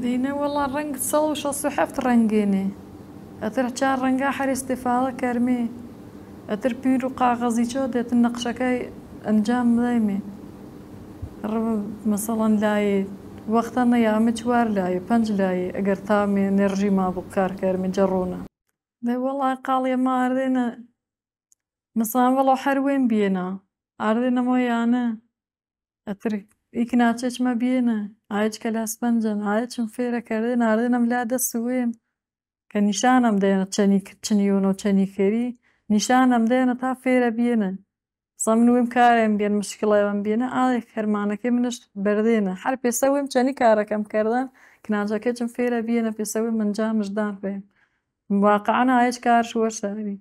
دينا والله الرنگ سەڵ شە حفت ڕنگێنێ ئەتر چار ڕەنگە حەری استفاادە کەرمێ ئەتر پیر و قاغەزی چۆ دێتن نەقشەکەی ئەنجام بدەیمێ مەسەڵەن لایە وەختە نەیامە چوار لایە پنج لایە ما تامێ نێژی مابوو کارکەرمێ والله دەی وەڵا قاڵێ ماردێنە مسان وەڵە هەر وێن بێنە ئاردێنەمۆیانە ئەترێک ilk naçeçme biyene ayç kelaspencan ayçim fêre kerdê nardê em la de siwêm ke nîşan em deyne çenîk çiniyon û çenîkêrî nîşan em deyne ta fêre biyene sa min wêm karên biyên mişkilê em biyene a hermanekê min iş berdêne her pêse wêm çenî karek em kerdan kinacekê çim fêre biyene pêse wê min ca mijdan fêm واقعا هیچ کار شوە شاری